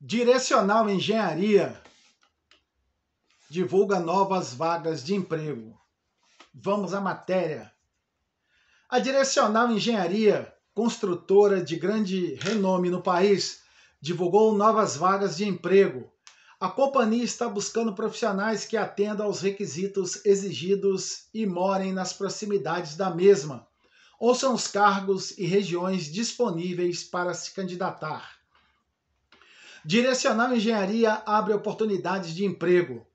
Direcional Engenharia divulga novas vagas de emprego. Vamos à matéria. A Direcional Engenharia, construtora de grande renome no país, divulgou novas vagas de emprego. A companhia está buscando profissionais que atendam aos requisitos exigidos e morem nas proximidades da mesma, Ouçam são os cargos e regiões disponíveis para se candidatar. Direcional Engenharia abre oportunidades de emprego.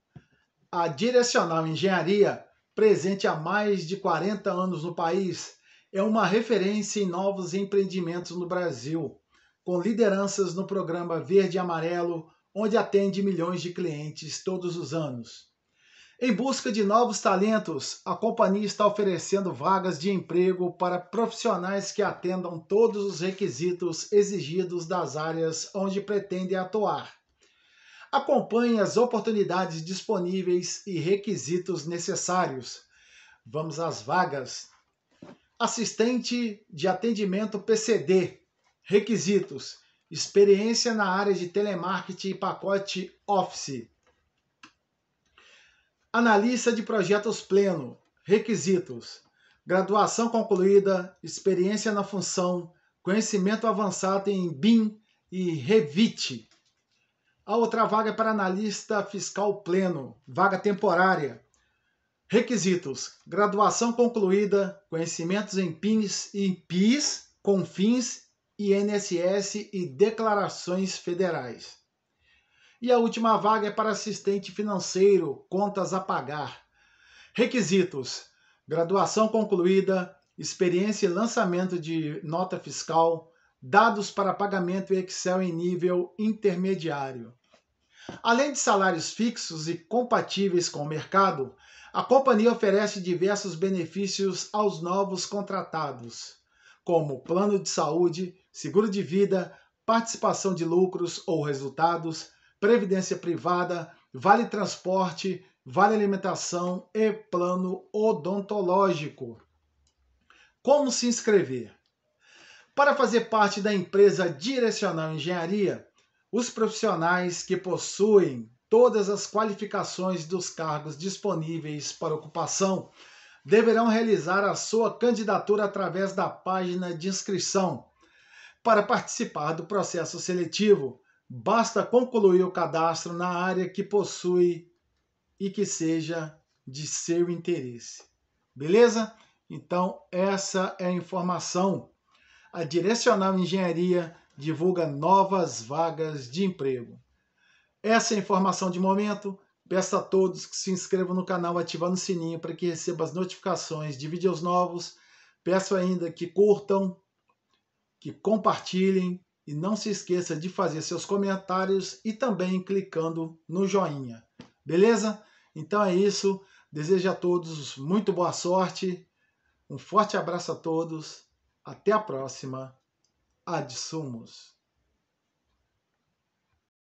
A Direcional Engenharia, presente há mais de 40 anos no país, é uma referência em novos empreendimentos no Brasil, com lideranças no programa Verde e Amarelo, onde atende milhões de clientes todos os anos. Em busca de novos talentos, a companhia está oferecendo vagas de emprego para profissionais que atendam todos os requisitos exigidos das áreas onde pretendem atuar. Acompanhe as oportunidades disponíveis e requisitos necessários. Vamos às vagas. Assistente de atendimento PCD. Requisitos: experiência na área de telemarketing e pacote Office Analista de projetos pleno. Requisitos: graduação concluída, experiência na função, conhecimento avançado em BIM e Revit. A outra vaga é para analista fiscal pleno, vaga temporária. Requisitos: graduação concluída, conhecimentos em PINS e PIS, CONFINS, INSS e declarações federais. E a última vaga é para assistente financeiro, contas a pagar. Requisitos: graduação concluída, experiência e lançamento de nota fiscal, dados para pagamento em Excel em nível intermediário. Além de salários fixos e compatíveis com o mercado, a companhia oferece diversos benefícios aos novos contratados, como plano de saúde, seguro de vida, participação de lucros ou resultados, previdência privada, vale transporte, vale alimentação e plano odontológico. Como se inscrever? Para fazer parte da empresa Direcional Engenharia, os profissionais que possuem todas as qualificações dos cargos disponíveis para ocupação deverão realizar a sua candidatura através da página de inscrição. Para participar do processo seletivo, Basta concluir o cadastro na área que possui e que seja de seu interesse. Beleza? Então, essa é a informação. A Direcional Engenharia divulga novas vagas de emprego. Essa é a informação de momento. Peço a todos que se inscrevam no canal ativando o sininho para que recebam as notificações de vídeos novos. Peço ainda que curtam, que compartilhem, e não se esqueça de fazer seus comentários e também clicando no joinha. Beleza? Então é isso. Desejo a todos muito boa sorte. Um forte abraço a todos. Até a próxima. Adsumos.